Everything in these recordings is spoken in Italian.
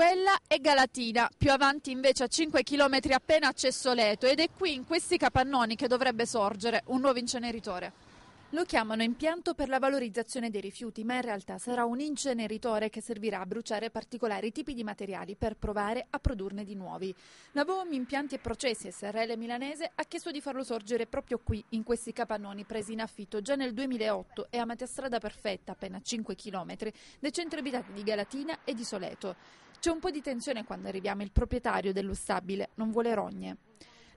quella è Galatina, più avanti invece a 5 km appena accesso Leto ed è qui in questi capannoni che dovrebbe sorgere un nuovo inceneritore. Lo chiamano impianto per la valorizzazione dei rifiuti, ma in realtà sarà un inceneritore che servirà a bruciare particolari tipi di materiali per provare a produrne di nuovi. La VOM Impianti e Processi SRL milanese ha chiesto di farlo sorgere proprio qui, in questi capannoni presi in affitto già nel 2008 e a metà strada perfetta, appena 5 km, dai centri abitati di Galatina e di Soleto. C'è un po' di tensione quando arriviamo, il proprietario dello stabile non vuole rogne.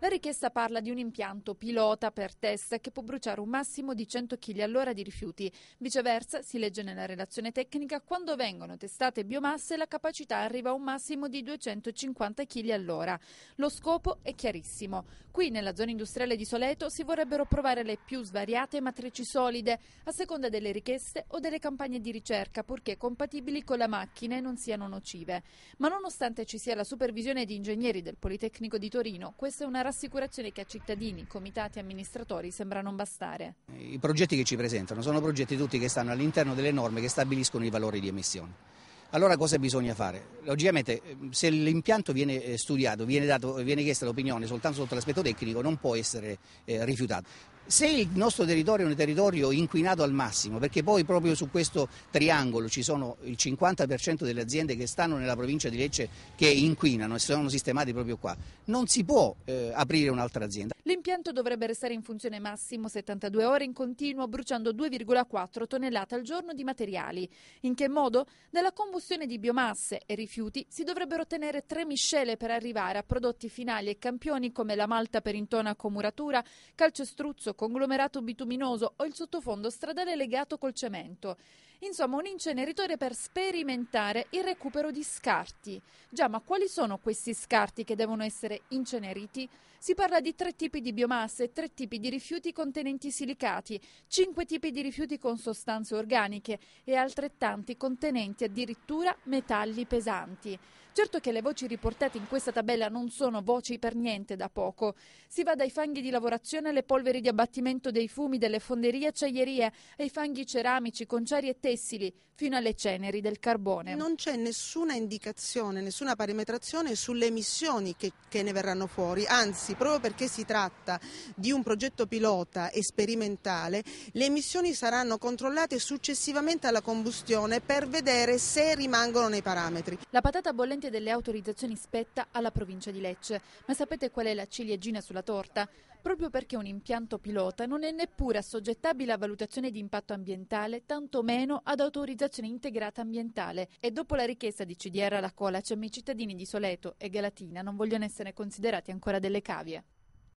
La richiesta parla di un impianto pilota per test che può bruciare un massimo di 100 kg all'ora di rifiuti. Viceversa, si legge nella relazione tecnica, quando vengono testate biomasse la capacità arriva a un massimo di 250 kg all'ora. Lo scopo è chiarissimo. Qui nella zona industriale di Soleto si vorrebbero provare le più svariate matrici solide, a seconda delle richieste o delle campagne di ricerca, purché compatibili con la macchina e non siano nocive. Ma nonostante ci sia la supervisione di ingegneri del Politecnico di Torino, questa è una rassicurazioni che a cittadini, comitati e amministratori sembra non bastare. I progetti che ci presentano sono progetti tutti che stanno all'interno delle norme che stabiliscono i valori di emissione. Allora cosa bisogna fare? Logicamente ehm, se l'impianto viene eh, studiato, viene, dato, viene chiesta l'opinione soltanto sotto l'aspetto tecnico non può essere eh, rifiutato se il nostro territorio è un territorio inquinato al massimo, perché poi proprio su questo triangolo ci sono il 50% delle aziende che stanno nella provincia di Lecce che inquinano e sono sistemati proprio qua, non si può eh, aprire un'altra azienda. L'impianto dovrebbe restare in funzione massimo 72 ore in continuo, bruciando 2,4 tonnellate al giorno di materiali. In che modo? Dalla combustione di biomasse e rifiuti si dovrebbero ottenere tre miscele per arrivare a prodotti finali e campioni come la malta per intonaco muratura, calcestruzzo, conglomerato bituminoso o il sottofondo stradale legato col cemento. Insomma, un inceneritore per sperimentare il recupero di scarti. Già, ma quali sono questi scarti che devono essere inceneriti? Si parla di tre tipi di biomasse, tre tipi di rifiuti contenenti silicati, cinque tipi di rifiuti con sostanze organiche e altrettanti contenenti addirittura metalli pesanti. Certo che le voci riportate in questa tabella non sono voci per niente da poco. Si va dai fanghi di lavorazione alle polveri di abbattimento dei fumi, delle fonderie acciaierie, ai fanghi ceramici, conciari e tecnici tessili fino alle ceneri del carbone. Non c'è nessuna indicazione, nessuna parametrazione sulle emissioni che, che ne verranno fuori, anzi proprio perché si tratta di un progetto pilota e sperimentale, le emissioni saranno controllate successivamente alla combustione per vedere se rimangono nei parametri. La patata bollente delle autorizzazioni spetta alla provincia di Lecce, ma sapete qual è la ciliegina sulla torta? proprio perché un impianto pilota non è neppure assoggettabile a valutazione di impatto ambientale, tantomeno ad autorizzazione integrata ambientale e dopo la richiesta di CDR alla Colacem i cittadini di Soleto e Galatina non vogliono essere considerati ancora delle cavie.